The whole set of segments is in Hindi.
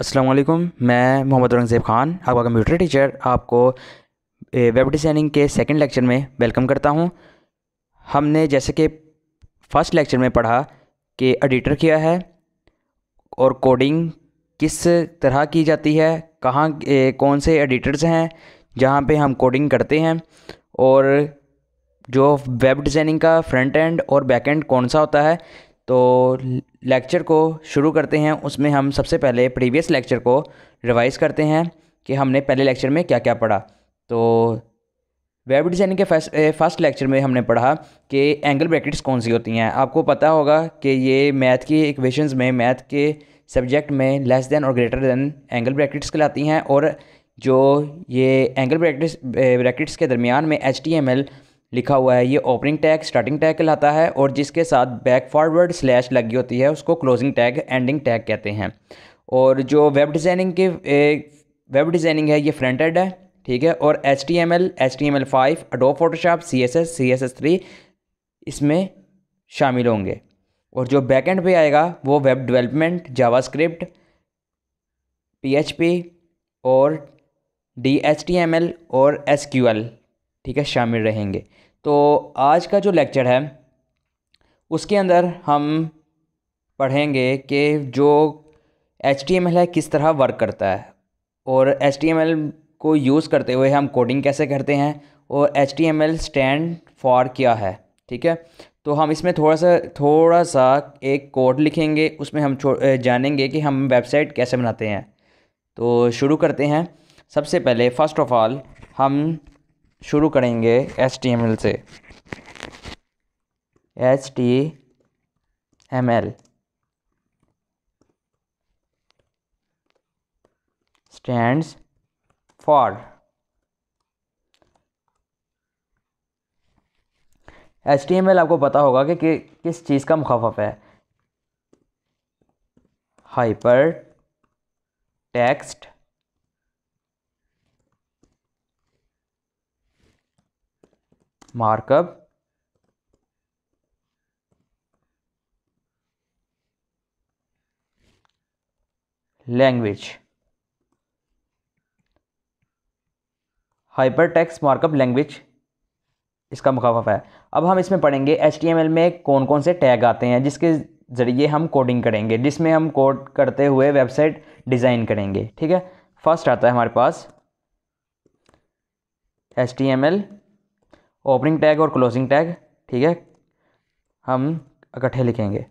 अस्सलाम वालेकुम मैं मोहम्मद औरंगज़ेब ख़ान आपका कंप्यूटर टीचर आपको वेब डिज़ाइनिंग के सेकंड लेक्चर में वेलकम करता हूं हमने जैसे कि फ़र्स्ट लेक्चर में पढ़ा कि एडिटर क्या है और कोडिंग किस तरह की जाती है कहाँ कौन से एडिटर्स हैं जहाँ पे हम कोडिंग करते हैं और जो वेब डिज़ाइनिंग का फ्रंट एंड और बैक एंड कौन सा होता है तो लेक्चर को शुरू करते हैं उसमें हम सबसे पहले प्रीवियस लेक्चर को रिवाइज़ करते हैं कि हमने पहले लेक्चर में क्या क्या पढ़ा तो वेब डिज़ाइनिंग के फर्स्ट फर्स्ट लेक्चर में हमने पढ़ा कि एंगल ब्रैकेट्स कौन सी होती हैं आपको पता होगा कि ये मैथ की इक्वेशंस में मैथ के सब्जेक्ट में लेस देन और ग्रेटर देन एंगल ब्रैकेट्स कहलाती हैं और जो ये एंगल ब्रैकेट्स ब्रैकेट्स के दरमियान में एच टी एम एल लिखा हुआ है ये ओपनिंग टैग स्टार्टिंग टैग कहलाता है और जिसके साथ बैक फॉरवर्ड स्लैश लगी होती है उसको क्लोजिंग टैग एंडिंग टैग कहते हैं और जो वेब डिज़ाइनिंग के वेब डिज़ाइनिंग है ये फ्रंट एंड है ठीक है और H T M L H T M L five Adobe Photoshop C S S C S S three इसमें शामिल होंगे और जो बैक एंड पे आएगा वो web development JavaScript P H P और D H T M L और एस क्यू एल ठीक है शामिल रहेंगे तो आज का जो लेक्चर है उसके अंदर हम पढ़ेंगे कि जो एच है किस तरह वर्क करता है और एच को यूज़ करते हुए हम कोडिंग कैसे करते हैं और एच स्टैंड फॉर क्या है ठीक है तो हम इसमें थोड़ा सा थोड़ा सा एक कोड लिखेंगे उसमें हम जानेंगे कि हम वेबसाइट कैसे बनाते हैं तो शुरू करते हैं सबसे पहले फ़र्स्ट ऑफ़ ऑल हम शुरू करेंगे एच से H T M L stands for H T M L आपको पता होगा कि, कि किस चीज़ का मुखाफ है hypertext markup language hyper text markup language इसका मुखाफ है अब हम इसमें पढ़ेंगे एच में कौन कौन से टैग आते हैं जिसके ज़रिए हम कोडिंग करेंगे जिसमें हम कोड करते हुए वेबसाइट डिज़ाइन करेंगे ठीक है फर्स्ट आता है हमारे पास H T M L opening tag और क्लोजिंग टैग ठीक है हम इकट्ठे लिखेंगे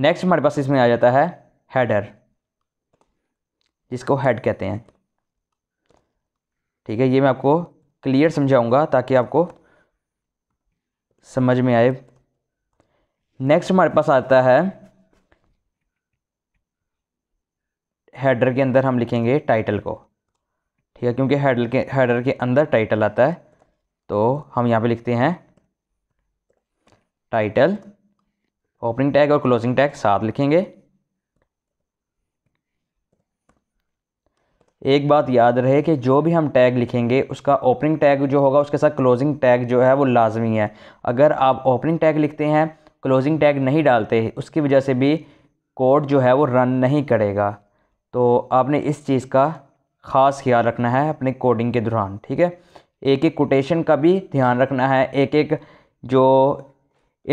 नेक्स्ट हमारे पास इसमें आ जाता है हेडर जिसको हेड कहते हैं ठीक है ये मैं आपको क्लियर समझाऊंगा ताकि आपको समझ में आए नेक्स्ट हमारे पास आता है हेडर के अंदर हम लिखेंगे टाइटल को ठीक है क्योंकि हेडर के हेडर के अंदर टाइटल आता है तो हम यहाँ पे लिखते हैं टाइटल ओपनिंग टैग और क्लोजिंग टैग साथ लिखेंगे एक बात याद रहे कि जो भी हम टैग लिखेंगे उसका ओपनिंग टैग जो होगा उसके साथ क्लोजिंग टैग जो है वो लाजमी है अगर आप ओपनिंग टैग लिखते हैं क्लोजिंग टैग नहीं डालते उसकी वजह से भी कोड जो है वो रन नहीं करेगा तो आपने इस चीज़ का ख़ास ख्याल रखना है अपने कोडिंग के दौरान ठीक है एक एक कोटेशन का भी ध्यान रखना है एक एक जो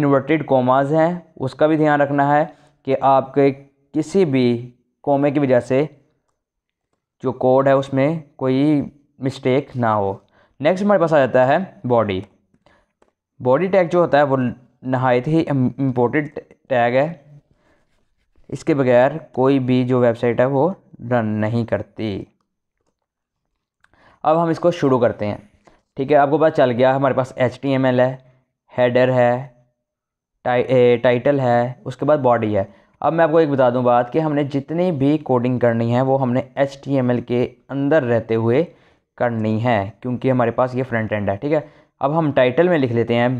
इन्वर्टेड कोमाज हैं उसका भी ध्यान रखना है कि आपके किसी भी कोमे की वजह से जो कोड है उसमें कोई मिस्टेक ना हो नेक्स्ट हमारे पास आ जाता है बॉडी बॉडी टैग जो होता है वो नहायत ही इम्पोर्टेंट टैग है इसके बगैर कोई भी जो वेबसाइट है वो रन नहीं करती अब हम इसको शुरू करते हैं ठीक है आपको पता चल गया हमारे पास एच टी एम एल है हेडर है टाइ टाइटल है उसके बाद बॉडी है अब मैं आपको एक बता दूं बात कि हमने जितनी भी कोडिंग करनी है वो हमने एच टी एम एल के अंदर रहते हुए करनी है क्योंकि हमारे पास ये फ्रंट एंड है ठीक है अब हम टाइटल में लिख लेते हैं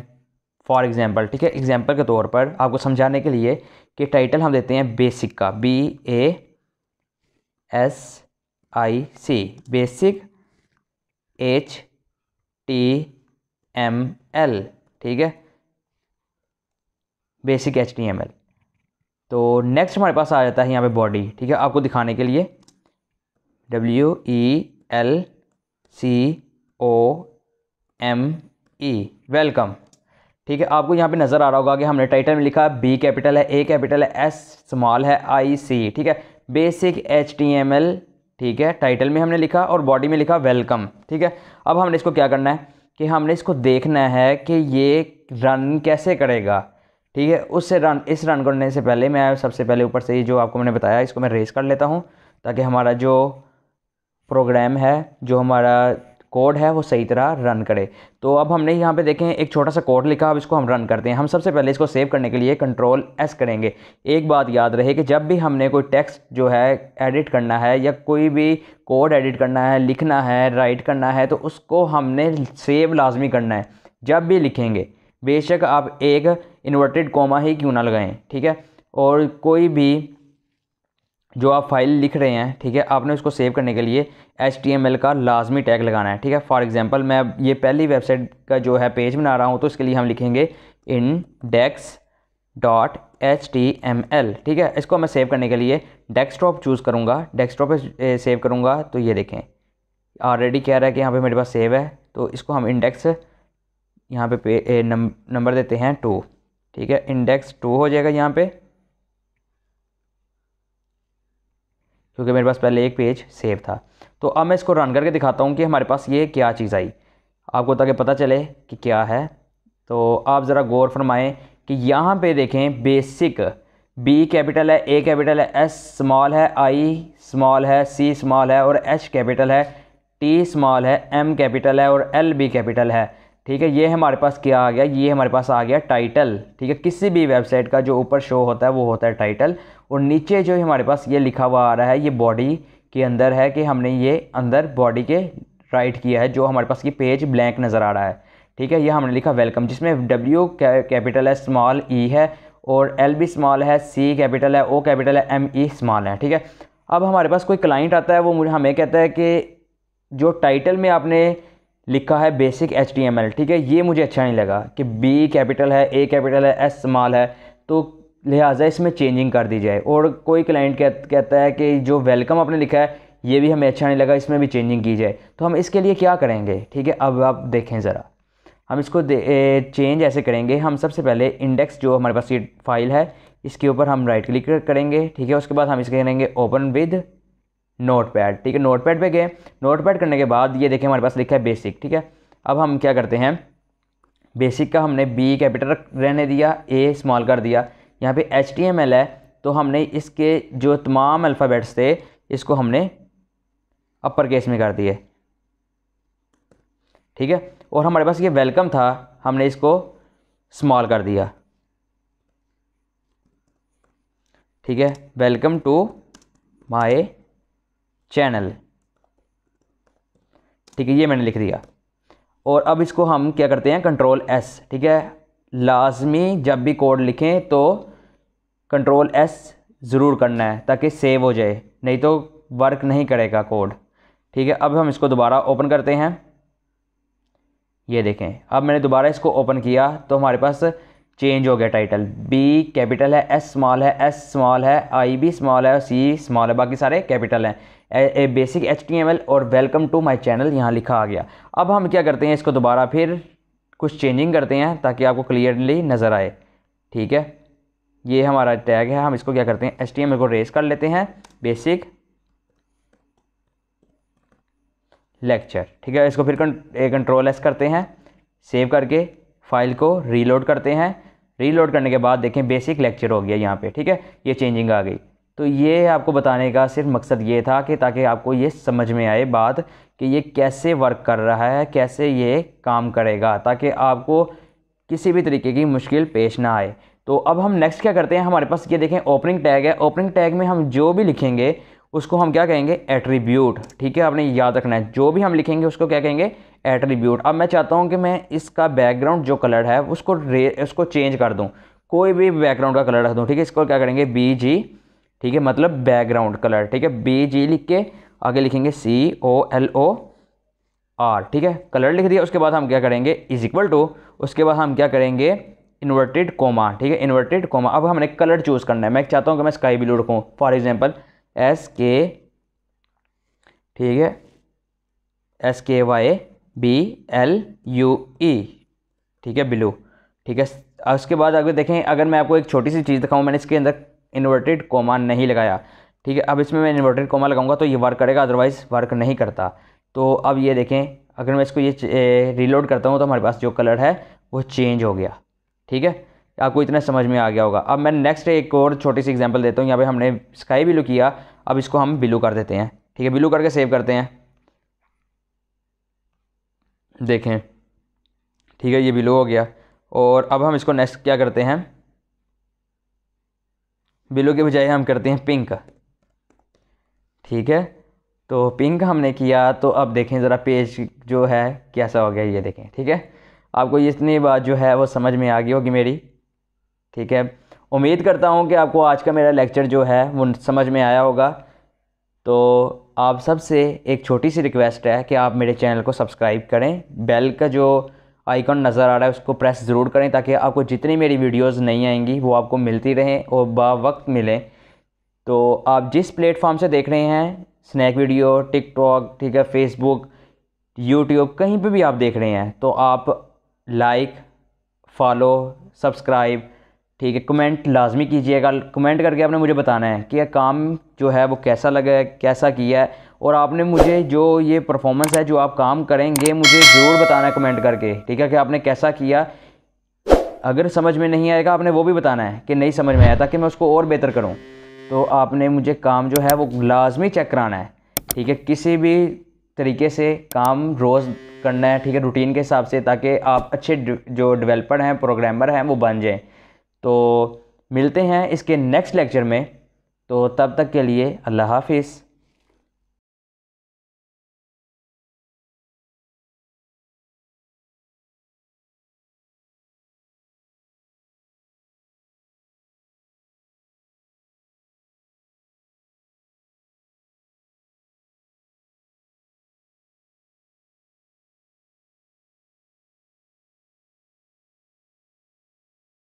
फॉर एग्ज़ाम्पल ठीक है एग्ज़ाम्पल के तौर पर आपको समझाने के लिए कि टाइटल हम देते हैं बेसिक का B A S I C basic H T M L ठीक है basic H T M L तो नेक्स्ट हमारे पास आ जाता है यहाँ पे बॉडी ठीक है आपको दिखाने के लिए W E L C O M E welcome ठीक है आपको यहाँ पे नज़र आ रहा होगा कि हमने टाइटल में लिखा बी कैपिटल है ए कैपिटल है एस स्मॉल है आई सी ठीक है basic H T M L ठीक है टाइटल में हमने लिखा और बॉडी में लिखा वेलकम ठीक है अब हमने इसको क्या करना है कि हमने इसको देखना है कि ये रन कैसे करेगा ठीक है उससे रन इस रन करने से पहले मैं सबसे पहले ऊपर से ये जो आपको मैंने बताया इसको मैं रेस कर लेता हूँ ताकि हमारा जो प्रोग्राम है जो हमारा कोड है वो सही तरह रन करे तो अब हमने यहाँ पे देखें एक छोटा सा कोड लिखा अब इसको हम रन करते हैं हम सबसे पहले इसको सेव करने के लिए कंट्रोल एस करेंगे एक बात याद रहे कि जब भी हमने कोई टेक्स्ट जो है एडिट करना है या कोई भी कोड एडिट करना है लिखना है राइट करना है तो उसको हमने सेव लाजमी करना है जब भी लिखेंगे बेशक आप एक इन्वर्टेड कोमा ही क्यों ना लगाएं ठीक है और कोई भी जो आप फाइल लिख रहे हैं ठीक है आपने उसको सेव करने के लिए एच का लाजमी टैग लगाना है ठीक है फॉर एग्ज़ाम्पल मैं ये पहली वेबसाइट का जो है पेज बना रहा हूँ तो इसके लिए हम लिखेंगे index dot H T M L ठीक है इसको मैं सेव करने के लिए डेस्कटॉप चूज़ करूँगा डेस्कटॉप टॉप सेव करूँगा तो ये देखें ऑलरेडी कह रहा है कि यहाँ पे मेरे पास सेव है तो इसको हम इंडेक्स यहाँ पे, पे नंबर देते हैं टू ठीक है इंडेक्स टू हो जाएगा यहाँ पे क्योंकि मेरे पास पहले एक पेज सेव था तो अब मैं इसको रन करके दिखाता हूँ कि हमारे पास ये क्या चीज़ आई आपको ताकि पता चले कि क्या है तो आप ज़रा गौर फरमाएँ कि यहाँ पे देखें बेसिक बी कैपिटल है ए कैपिटल है एस स्मॉल है आई स्मॉल है सी स्मॉल है और एच कैपिटल है टी स्मॉल है एम कैपिटल है और एल बी कैपिटल है ठीक है ये हमारे पास क्या आ गया ये हमारे पास आ गया टाइटल ठीक है किसी भी वेबसाइट का जो ऊपर शो होता है वो होता है टाइटल और नीचे जो हमारे पास ये लिखा हुआ आ रहा है ये बॉडी के अंदर है कि हमने ये अंदर बॉडी के राइट किया है जो हमारे पास की पेज ब्लैंक नज़र आ रहा है ठीक है ये हमने लिखा वेलकम जिसमें डब्ल्यू कैपिटल है स्मॉल ई है और एल बी स्मॉल है सी कैपिटल है ओ कैपिटल है एम ई स्मॉल है ठीक है अब हमारे पास कोई क्लाइंट आता है वो मुझे हमें कहता है कि जो टाइटल में आपने लिखा है बेसिक एच ठीक है ये मुझे अच्छा नहीं लगा कि बी कैपिटल है ए कैपिटल है एस स्मॉल है तो लिहाजा इसमें चेंजिंग कर दी जाए और कोई क्लाइंट कहता है कि जो वेलकम आपने लिखा है ये भी हमें अच्छा नहीं लगा इसमें भी चेंजिंग की जाए तो हम इसके लिए क्या करेंगे ठीक है अब आप देखें ज़रा हम इसको चेंज ऐसे करेंगे हम सबसे पहले इंडेक्स जो हमारे पास ये फाइल है इसके ऊपर हम राइट क्लिक करेंगे ठीक है उसके बाद हम इसके करेंगे ओपन विद नोट पैड ठीक है नोट पैड पर गए नोट पैड करने के बाद ये देखें हमारे पास लिखा है बेसिक ठीक है अब हम क्या करते हैं बेसिक का हमने बी कैपिटल रहने दिया ए स्मॉल कर दिया यहाँ पे एच टी एम एल है तो हमने इसके जो तमाम अल्फ़ाबेट्स थे इसको हमने अपर केस में कर दिए ठीक है और हमारे पास ये वेलकम था हमने इसको स्मॉल कर दिया ठीक है वेलकम टू माई चैनल ठीक है ये मैंने लिख दिया और अब इसको हम क्या करते हैं कंट्रोल एस ठीक है लाजमी जब भी कोड लिखें तो कंट्रोल एस ज़रूर करना है ताकि सेव हो जाए नहीं तो वर्क नहीं करेगा कोड ठीक है अब हम इसको दोबारा ओपन करते हैं ये देखें अब मैंने दोबारा इसको ओपन किया तो हमारे पास चेंज हो गया टाइटल बी कैपिटल है एस स्मॉल है एस स्मॉल है आई बी स्मॉल है और सी स्मॉल है बाकी सारे कैपिटल हैं basic H T M L और वेलकम टू माई चैनल यहाँ लिखा आ गया अब हम क्या करते हैं इसको दोबारा फिर कुछ चेंजिंग करते हैं ताकि आपको क्लियरली नज़र आए ठीक है ये हमारा टैग है हम इसको क्या करते हैं एच टी एम एल को रेस कर लेते हैं बेसिक लेक्चर ठीक है इसको फिर कंट्रोल एस करते हैं सेव करके फाइल को रीलोड करते हैं रीलोड करने के बाद देखें बेसिक लेक्चर हो गया यहाँ पे ठीक है ये चेंजिंग आ गई तो ये आपको बताने का सिर्फ मकसद ये था कि ताकि आपको ये समझ में आए बात कि ये कैसे वर्क कर रहा है कैसे ये काम करेगा ताकि आपको किसी भी तरीके की मुश्किल पेश ना आए तो अब हम नेक्स्ट क्या करते हैं हमारे पास ये देखें ओपनिंग टैग है ओपनिंग टैग में हम जो भी लिखेंगे उसको हम क्या कहेंगे एट्रीब्यूट ठीक है आपने याद रखना है जो भी हम लिखेंगे उसको क्या कहेंगे एट्रीब्यूट अब मैं चाहता हूँ कि मैं इसका बैकग्राउंड जो कलर है उसको रे उसको चेंज कर दूँ कोई भी बैकग्राउंड का कलर रख दूँ ठीक है इसको क्या करेंगे बी जी ठीक है मतलब बैकग्राउंड कलर ठीक है बी जी लिख के आगे लिखेंगे सी ओ एल ओ आर ठीक है कलर लिख दिया उसके बाद हम क्या करेंगे इज इक्वल टू उसके बाद हम क्या करेंगे इन्वर्टेड कोमा ठीक है इन्वर्टेड कोमा अब हमने कलर चूज़ करना है मैं चाहता हूँ कि मैं स्काई ब्लू रखूँ फॉर एग्जाम्पल एस के ठीक है S K Y B L U E ठीक है ब्लू ठीक है उसके बाद अगर देखें अगर मैं आपको एक छोटी सी चीज़ दिखाऊँ मैंने इसके अंदर इन्वर्टेड कोमा नहीं लगाया ठीक है अब इसमें मैं इन्वर्टेड कोमा लगाऊंगा तो ये वर्क करेगा अदरवाइज़ वर्क नहीं करता तो अब ये देखें अगर मैं इसको ये रीलोड करता हूँ तो हमारे पास जो कलर है वो चेंज हो गया ठीक है आपको इतना समझ में आ गया होगा अब मैं नेक्स्ट एक और छोटी सी एग्ज़ाम्पल देता हूँ यहाँ पर हमने स्काई ब्लू किया अब इसको हम ब्लू कर देते हैं ठीक है ब्लू करके सेव करते हैं देखें ठीक है ये ब्लू हो गया और अब हम इसको नेक्स्ट क्या करते हैं बिलो के बजाय हम करते हैं पिंक ठीक है तो पिंक हमने किया तो अब देखें ज़रा पेज जो है कैसा हो गया ये देखें ठीक है आपको इतनी बात जो है वो समझ में आ गई होगी मेरी ठीक है उम्मीद करता हूँ कि आपको आज का मेरा लेक्चर जो है वो समझ में आया होगा तो आप सबसे एक छोटी सी रिक्वेस्ट है कि आप मेरे चैनल को सब्सक्राइब करें बेल का जो आइकॉन नज़र आ रहा है उसको प्रेस ज़रूर करें ताकि आपको जितनी मेरी वीडियोस नहीं आएंगी वो आपको मिलती रहें और बा वक्त मिलें तो आप जिस प्लेटफॉर्म से देख रहे हैं स्नैक वीडियो टिकटॉक ठीक है फेसबुक यूट्यूब कहीं पे भी आप देख रहे हैं तो आप लाइक फॉलो सब्सक्राइब ठीक है कमेंट लाजमी कीजिएगा कमेंट करके आपने मुझे बताना है कि यह काम जो है वो कैसा लगा है कैसा किया है और आपने मुझे जो ये परफॉर्मेंस है जो आप काम करेंगे मुझे ज़रूर बताना है कमेंट करके ठीक है कि आपने कैसा किया अगर समझ में नहीं आएगा आपने वो भी बताना है कि नहीं समझ में आया ताकि मैं उसको और बेहतर करूँ तो आपने मुझे काम जो है वो लाजमी चेक कराना है ठीक है किसी भी तरीके से काम रोज़ करना है ठीक है रूटीन के हिसाब से ताकि आप अच्छे जो डेवलपर हैं प्रोग्रामर हैं वो बन जाएं तो मिलते हैं इसके नेक्स्ट लेक्चर में तो तब तक के लिए अल्लाह हाफिज़